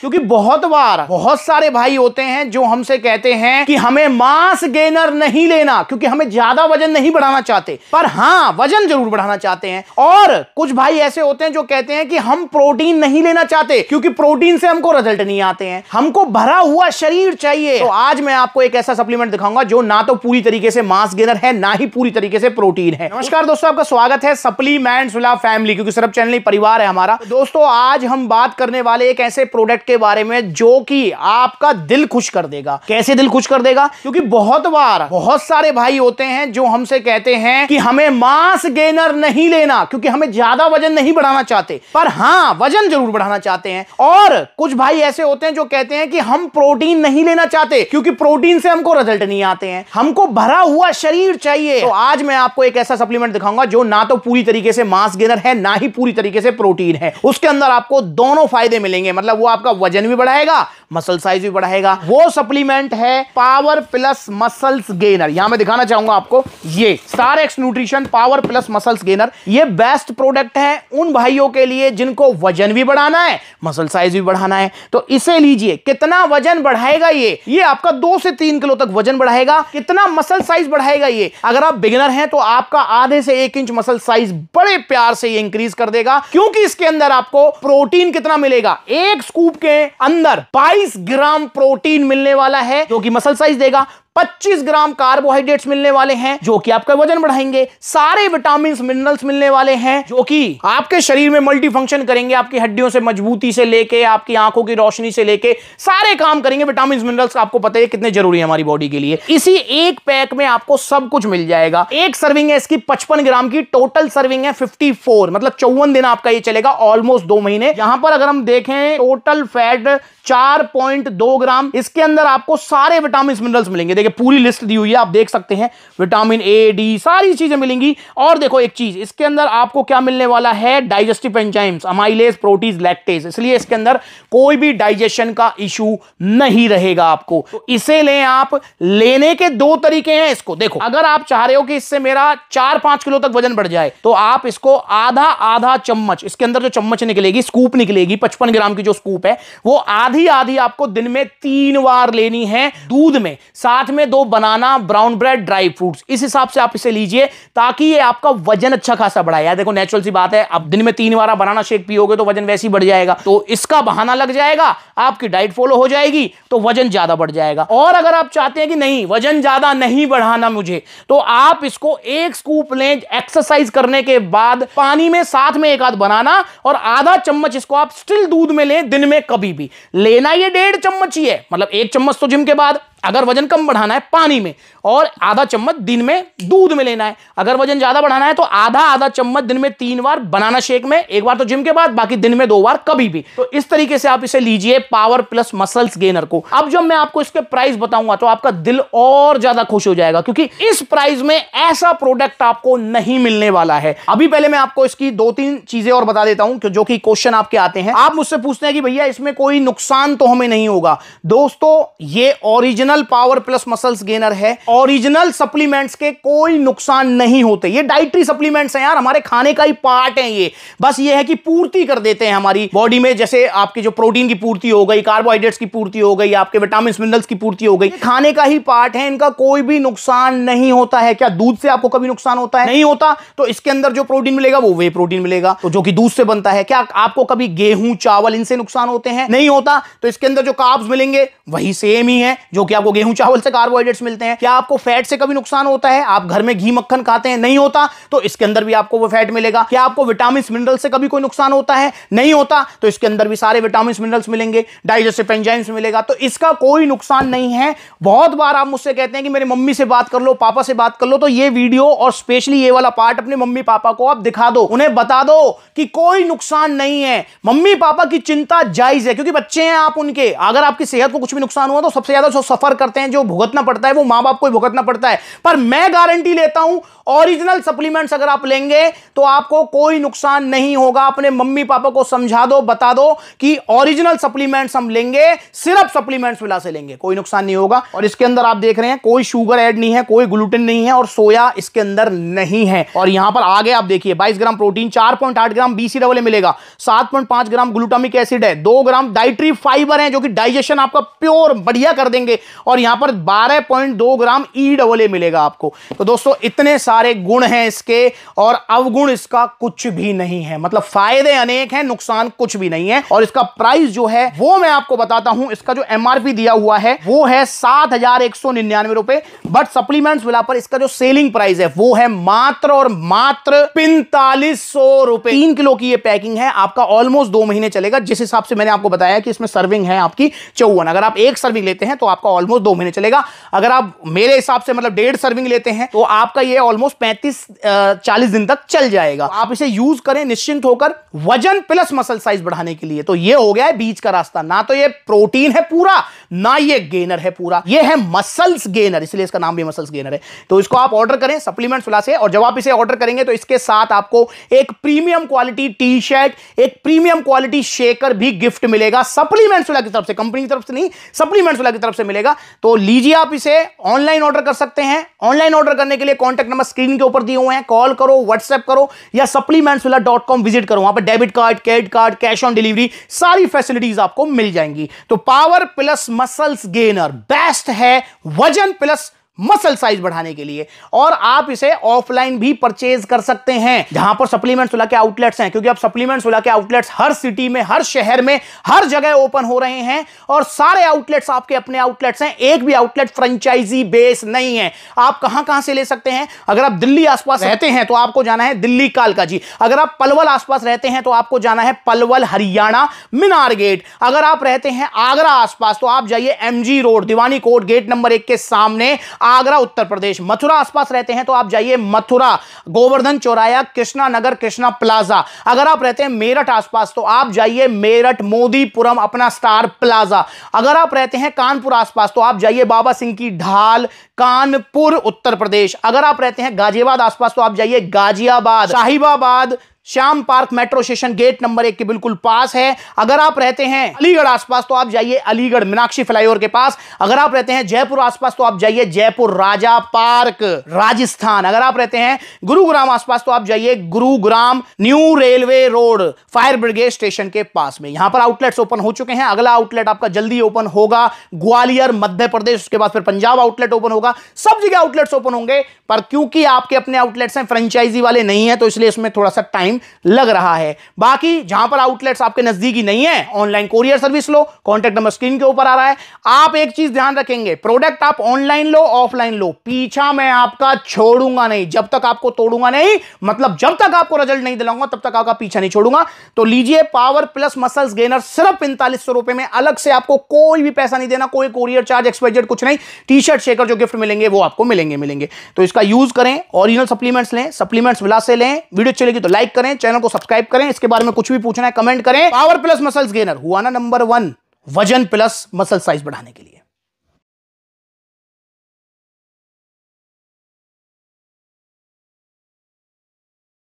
क्योंकि बहुत बार बहुत सारे भाई होते हैं जो हमसे कहते हैं कि हमें मास गेनर नहीं लेना क्योंकि हमें ज्यादा वजन नहीं बढ़ाना चाहते पर हाँ वजन जरूर बढ़ाना चाहते हैं और कुछ भाई ऐसे होते हैं जो कहते हैं कि हम प्रोटीन नहीं लेना चाहते क्योंकि प्रोटीन से हमको रिजल्ट नहीं आते हैं हमको भरा हुआ शरीर चाहिए तो आज मैं आपको एक ऐसा सप्लीमेंट दिखाऊंगा जो ना तो पूरी तरीके से मास गेनर है ना ही पूरी तरीके से प्रोटीन है नमस्कार दोस्तों आपका स्वागत है सप्लीमेंट फैमिली क्योंकि सिर्फ चैनल परिवार है हमारा दोस्तों आज हम बात करने वाले एक ऐसे प्रोडक्ट प्रोडक्ट के बारे में जो कि आपका दिल खुश कर देगा कैसे दिल खुश कर देगा क्योंकि बहुत बार बहुत सारे भाई होते हैं जो हमसे कहते हैं कि हमें मास गेनर नहीं लेना क्योंकि हमें ज्यादा वजन नहीं बढ़ाना चाहते पर हाँ वजन जरूर बढ़ाना चाहते हैं और कुछ भाई ऐसे होते हैं जो कहते हैं कि हम प्रोटीन नहीं लेना चाहते क्योंकि प्रोटीन से हमको रिजल्ट नहीं आते हैं हमको भरा हुआ शरीर चाहिए तो आज मैं आपको एक ऐसा सप्लीमेंट दिखाऊंगा जो ना तो पूरी तरीके से मास गेनर है ना ही पूरी तरीके से प्रोटीन है उसके अंदर आपको दोनों फायदे मिलेंगे मतलब वो आपका वजन भी बढ़ाएगा मसल साइज भी बढ़ाएगा वो सप्लीमेंट है पावर प्लस मसल्स गेनर यहां मैं दिखाना चाहूंगा आपको ये star X nutrition power plus muscles gainer ये बेस्ट प्रोडक्ट है उन भाइयों के लिए जिनको वजन भी बढ़ाना है मसल साइज भी बढ़ाना है तो इसे लीजिए कितना वजन बढ़ाएगा ये ये आपका दो से तीन किलो तक वजन बढ़ाएगा कितना मसल साइज बढ़ाएगा ये अगर आप बिगिनर हैं तो आपका आधे से एक इंच मसल साइज बड़े प्यार से ये इंक्रीज कर देगा क्योंकि इसके अंदर आपको प्रोटीन कितना मिलेगा एक स्कूप के अंदर 22 ग्राम प्रोटीन मिलने वाला है जो कि मसल साइज देगा 25 ग्राम कार्बोहाइड्रेट्स मिलने वाले हैं जो कि आपका वजन बढ़ाएंगे सारे विटामिन मिनरल्स मिलने वाले हैं जो कि आपके शरीर में मल्टी फंक्शन करेंगे आपकी हड्डियों से मजबूती से लेके आपकी आंखों की रोशनी से लेके सारे काम करेंगे विटामिन मिनरल्स आपको पता है कितने जरूरी है हमारी बॉडी के लिए इसी एक पैक में आपको सब कुछ मिल जाएगा एक सर्विंग है इसकी पचपन ग्राम की टोटल सर्विंग है फिफ्टी मतलब चौवन दिन आपका ये चलेगा ऑलमोस्ट दो महीने यहां पर अगर हम देखें टोटल फैट चार ग्राम इसके अंदर आपको सारे विटामिन मिनरल्स मिलेंगे देखिए पूरी लिस्ट दी हुई है आप देख सकते हैं विटामिन ए डी सारी चीज़ें मिलेंगी और देखो एक चीज़ इसके अंदर आपको क्या मिलने वाला है digestive enzymes amylase protease lactase इसलिए इसके अंदर कोई भी डाइजेशन का इशू नहीं रहेगा आपको तो इसे लें आप लेने के दो तरीके हैं इसको देखो अगर आप चाह रहे हो कि इससे मेरा चार पांच किलो तक वजन बढ़ जाए तो आप इसको आधा आधा चम्मच इसके अंदर जो चम्मच निकलेगी स्कूप निकलेगी पचपन ग्राम की जो स्कूप है वो आधी आधी आपको दिन में तीन बार लेनी है दूध में साथ में दो banana brown bread dry fruits इस हिसाब से आप इसे लीजिए ताकि ये आपका वजन अच्छा खासा बढ़ाए यार देखो नेचुरल सी बात है आप दिन में तीन बार बनाना शेक पियोगे तो वजन वैसे ही बढ़ जाएगा तो इसका बहाना लग जाएगा आपकी डाइट फॉलो हो जाएगी तो वजन ज्यादा बढ़ जाएगा और अगर आप चाहते हैं कि नहीं वजन ज्यादा नहीं बढ़ाना मुझे तो आप इसको एक स्कूप लें एक्सरसाइज करने के बाद पानी में साथ में एक आध बनाना और आधा चम्मच इसको आप स्टिल दूध में लें दिन में कभी भी लेना ये डेढ़ चम्मच ही है मतलब एक चम्मच तो जिम के बाद अगर वजन कम बढ़ाना है पानी में और आधा चम्मच दिन में दूध में लेना है अगर वजन ज्यादा बढ़ाना है तो आधा आधा चम्मच दिन में तीन बार बनाना शेक में एक बार तो जिम के बाद बाकी दिन में दो बार कभी भी तो इस तरीके से आप इसे लीजिए पावर प्लस मसल्स गेनर को अब जब मैं आपको इसके प्राइस बताऊंगा तो आपका दिल और ज्यादा खुश हो जाएगा क्योंकि इस प्राइस में ऐसा प्रोडक्ट आपको नहीं मिलने वाला है अभी पहले मैं आपको इसकी दो तीन चीजें और बता देता हूं जो कि क्वेश्चन आपके आते हैं आप मुझसे पूछते हैं कि भैया इसमें कोई नुकसान तो हमें नहीं होगा दोस्तों ये original original power plus muscles gainer है ओरिजिनल सप्लीमेंट्स के कोई नुकसान नहीं होते ये डाइट्री सप्लीमेंट्स हैं यार हमारे खाने का ही पार्ट है ये बस ये है कि पूर्ति कर देते हैं हमारी बॉडी में जैसे आपके जो प्रोटीन की पूर्ति हो गई कार्बोहाइड्रेट्स की पूर्ति हो गई आपके विटामिन मिनरल्स की पूर्ति हो गई खाने का ही पार्ट है इनका कोई भी नुकसान नहीं होता है क्या दूध से आपको कभी नुकसान होता है नहीं होता तो इसके अंदर जो प्रोटीन मिलेगा वो वे प्रोटीन मिलेगा तो जो कि दूध से बनता है क्या आपको कभी गेहूं चावल इनसे नुकसान होते हैं नहीं होता तो इसके अंदर जो काब्स मिलेंगे वही सेम ही है जो कि आप आपको गेहूं चावल से कार्बोहाइड्रेट्स मिलते हैं क्या आपको फैट से कभी नुकसान होता है आप घर में घी मक्खन खाते हैं नहीं होता तो इसके अंदर भी आपको वो फैट मिलेगा क्या आपको विटामिन मिनरल से कभी कोई नुकसान होता है नहीं होता तो इसके अंदर भी सारे विटामिन मिनरल्स मिलेंगे डाइजेस्टिव एंजाइम्स मिलेगा तो इसका कोई नुकसान नहीं है बहुत बार आप मुझसे कहते हैं कि मेरी मम्मी से बात कर लो पापा से बात कर लो तो ये वीडियो और स्पेशली ये वाला पार्ट अपने मम्मी पापा को आप दिखा दो उन्हें बता दो कि कोई नुकसान नहीं है मम्मी पापा की चिंता जायज है क्योंकि बच्चे हैं आप उनके अगर आपकी सेहत को कुछ भी नुकसान हुआ तो सबसे ज्यादा सफर सफर करते हैं जो भुगतना पड़ता है वो मां बाप को भुगतना पड़ता है पर मैं गारंटी लेता हूं ओरिजिनल सप्लीमेंट्स अगर आप लेंगे तो आपको कोई नुकसान नहीं होगा अपने मम्मी पापा को समझा दो बता दो कि ओरिजिनल सप्लीमेंट्स हम लेंगे सिर्फ सप्लीमेंट्स मिला से लेंगे कोई नुकसान नहीं होगा और इसके अंदर आप देख रहे हैं कोई शुगर एड नहीं है कोई ग्लूटेन नहीं है और सोया इसके अंदर नहीं है और यहां पर आगे आप देखिए बाईस ग्राम प्रोटीन चार ग्राम बीसी डबल मिलेगा सात ग्राम ग्लूटामिक एसिड है दो ग्राम डाइट्री फाइबर है जो कि डाइजेशन आपका प्योर बढ़िया कर देंगे और यहाँ पर 12.2 ग्राम ई डबल ए मिलेगा आपको तो दोस्तों इतने सारे गुण हैं इसके और अवगुण इसका कुछ भी नहीं है मतलब फायदे अनेक हैं नुकसान कुछ भी नहीं है और इसका प्राइस जो है वो मैं आपको बताता हूं इसका जो एमआरपी दिया हुआ है वो है सात हजार एक सौ निन्यानवे रुपए बट मिला पर इसका जो सेलिंग प्राइस है वो है मात्र और मात्र पिंतालीस सौ रुपए तीन किलो की ये पैकिंग है आपका ऑलमोस्ट दो महीने चलेगा जिस हिसाब से मैंने आपको बताया कि इसमें सर्विंग है आपकी चौवन अगर आप एक सर्विंग लेते हैं तो आपका ऑलमोस्ट दो महीने चलेगा अगर आप मेरे हिसाब से मतलब डेढ़ सर्विंग लेते हैं तो आपका ये ऑलमोस्ट पैंतीस चालीस दिन तक चल जाएगा आप इसे यूज करें निश्चिंत होकर वजन प्लस मसल साइज बढ़ाने के लिए तो ये हो गया है बीच का रास्ता ना तो ये प्रोटीन है पूरा ना ये गेनर है पूरा ये है मसल्स गेनर इसलिए इसका नाम भी मसल्स गेनर है तो इसको आप ऑर्डर करें सप्लीमेंट फिला से और जब आप इसे ऑर्डर करेंगे तो इसके साथ आपको एक प्रीमियम क्वालिटी टी शर्ट एक प्रीमियम क्वालिटी शेकर भी गिफ्ट मिलेगा सप्लीमेंट फिला की तरफ से कंपनी की तरफ से नहीं सप्लीमेंट फिला की तरफ से मिलेगा तो लीजिए आप इसे ऑनलाइन ऑर्डर कर सकते हैं ऑनलाइन ऑर्डर करने के लिए कॉन्टेक्ट नंबर स्क्रीन के ऊपर दिए हुए हैं कॉल करो व्हाट्सएप करो या फिला डॉट कॉम विजिट करो वहां पर debit card credit card cash on delivery सारी फैसिलिटीज आपको मिल जाएंगी तो power plus muscles gainer best है वजन प्लस मसल साइज बढ़ाने के लिए और आप इसे ऑफलाइन भी परचेज कर सकते हैं जहां पर सप्लीमेंट सुला के आउटलेट्स हैं क्योंकि अब सप्लीमेंट सुला के आउटलेट्स हर सिटी में हर शहर में हर जगह ओपन हो रहे हैं और सारे आउटलेट्स आपके अपने आउटलेट्स हैं एक भी आउटलेट फ्रेंचाइजी बेस नहीं है आप कहां कहां से ले सकते हैं अगर आप दिल्ली आसपास रहते हैं तो आपको जाना है दिल्ली कालका जी अगर आप पलवल आसपास रहते हैं तो आपको जाना है पलवल हरियाणा मिनार गेट अगर आप रहते हैं आगरा आसपास तो आप जाइए एम रोड दिवानी कोर्ट गेट नंबर एक के सामने आगरा उत्तर प्रदेश मथुरा आसपास रहते हैं तो आप जाइए मथुरा गोवर्धन चौराया कृष्णा नगर कृष्णा प्लाजा अगर आप रहते हैं मेरठ आसपास तो आप जाइए मेरठ मोदीपुरम अपना स्टार प्लाजा अगर आप रहते हैं कानपुर आसपास तो आप जाइए बाबा सिंह की ढाल कानपुर उत्तर प्रदेश अगर आप रहते हैं गाजियाबाद आसपास तो आप जाइए Ghaziabad Sahibabad Shyam park metro station gate number एक के बिल्कुल पास है अगर आप रहते हैं अलीगढ़ आसपास तो आप जाइए अलीगढ़ मीनाक्षी फ्लाईओवर के पास अगर आप रहते हैं जयपुर आसपास तो आप जाइए जयपुर राजा पार्क राजस्थान अगर आप रहते हैं गुरुग्राम आसपास तो आप जाइए Gurugram new railway road fire brigade station के पास में यहां पर आउटलेट्स ओपन हो चुके हैं अगला आउटलेट आपका जल्दी ओपन होगा ग्वालियर मध्य प्रदेश उसके बाद फिर पंजाब आउटलेट ओपन होगा होगा सब जगह आउटलेट्स ओपन होंगे पर क्योंकि आपके अपने आउटलेट्स हैं फ्रेंचाइजी वाले नहीं है तो इसलिए इसमें थोड़ा सा टाइम लग रहा है बाकी जहां पर आउटलेट्स आपके नजदीकी नहीं है ऑनलाइन कोरियर सर्विस लो कॉन्टेक्ट नंबर स्क्रीन के ऊपर आ रहा है आप एक चीज ध्यान रखेंगे प्रोडक्ट आप ऑनलाइन लो ऑफलाइन लो पीछा मैं आपका छोड़ूंगा नहीं जब तक आपको तोड़ूंगा नहीं मतलब जब तक आपको रिजल्ट नहीं दिलाऊंगा तब तक आपका पीछा नहीं छोड़ूंगा तो लीजिए पावर प्लस मसल्स गेनर सिर्फ पैंतालीस रुपए में अलग से आपको कोई भी पैसा नहीं देना कोई कोरियर चार्ज एक्सपेजेड कुछ नहीं टी शर्ट शेकर जो गिफ्ट गिफ्ट मिलेंगे वो आपको मिलेंगे मिलेंगे तो इसका यूज़ करें ऑरिजिनल सप्लीमेंट्स लें सप्लीमेंट्स विला से लें वीडियो चलेगी तो लाइक करें चैनल को सब्सक्राइब करें इसके बारे में कुछ भी पूछना है कमेंट करें पावर प्लस मसल्स गेनर हुआ ना नंबर वन वजन प्लस मसल साइज बढ़ाने के लिए